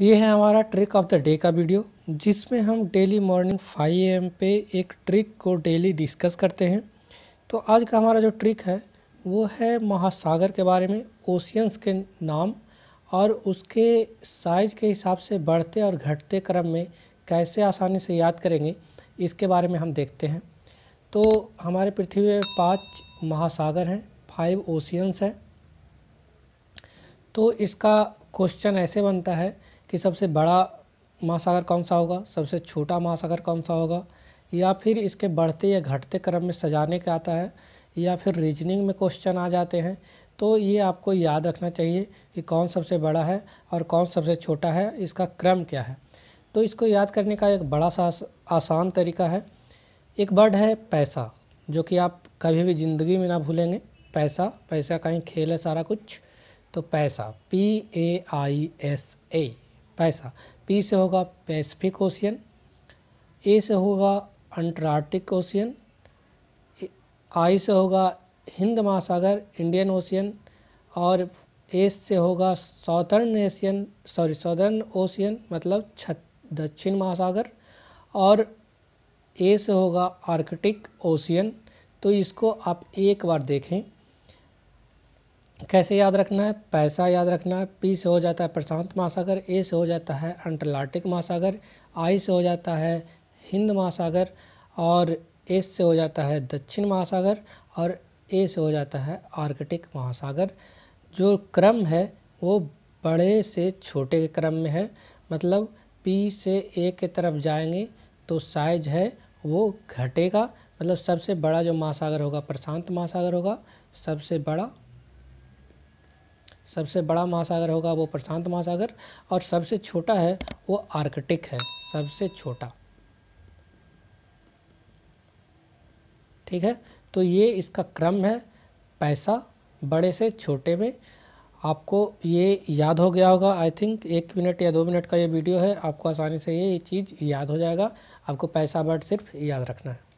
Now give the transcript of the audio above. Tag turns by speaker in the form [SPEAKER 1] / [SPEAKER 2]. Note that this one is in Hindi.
[SPEAKER 1] ये है हमारा ट्रिक ऑफ द डे का वीडियो जिसमें हम डेली मॉर्निंग 5 एम पे एक ट्रिक को डेली डिस्कस करते हैं तो आज का हमारा जो ट्रिक है वो है महासागर के बारे में ओशियंस के नाम और उसके साइज के हिसाब से बढ़ते और घटते क्रम में कैसे आसानी से याद करेंगे इसके बारे में हम देखते हैं तो हमारे पृथ्वी में पाँच महासागर हैं फाइव ओशियंस हैं तो इसका क्वेश्चन ऐसे बनता है कि सबसे बड़ा महासागर कौन सा होगा सबसे छोटा महासागर कौन सा होगा या फिर इसके बढ़ते या घटते क्रम में सजाने का आता है या फिर रीजनिंग में क्वेश्चन आ जाते हैं तो ये आपको याद रखना चाहिए कि कौन सबसे बड़ा है और कौन सबसे छोटा है इसका क्रम क्या है तो इसको याद करने का एक बड़ा सा आसान तरीका है एक वर्ड है पैसा जो कि आप कभी भी ज़िंदगी में ना भूलेंगे पैसा पैसा का ही खेल है सारा कुछ तो पैसा P A I S A पैसा पी से होगा पैसिफिक ओशियन ए से होगा अंटार्कटिक ओशियन आई से होगा हिंद महासागर इंडियन ओशियन और एस से होगा southern Asian sorry southern ocean मतलब छत दक्षिण महासागर और ए से होगा आर्कटिक ओशियन तो इसको आप एक बार देखें कैसे याद रखना है पैसा याद रखना है पी से हो जाता है प्रशांत महासागर ए से हो जाता है अंटार्कटिक महासागर आई से हो जाता है हिंद महासागर और एस से हो जाता है दक्षिण महासागर और ए से हो जाता है आर्कटिक महासागर जो क्रम है वो बड़े से छोटे के क्रम में है मतलब पी से ए के तरफ जाएंगे तो साइज है वो घटेगा मतलब सबसे बड़ा जो महासागर होगा प्रशांत महासागर होगा सबसे बड़ा सबसे बड़ा महासागर होगा वो प्रशांत महासागर और सबसे छोटा है वो आर्कटिक है सबसे छोटा ठीक है तो ये इसका क्रम है पैसा बड़े से छोटे में आपको ये याद हो गया होगा आई थिंक एक मिनट या दो मिनट का ये वीडियो है आपको आसानी से ये चीज़ याद हो जाएगा आपको पैसा बट सिर्फ याद रखना है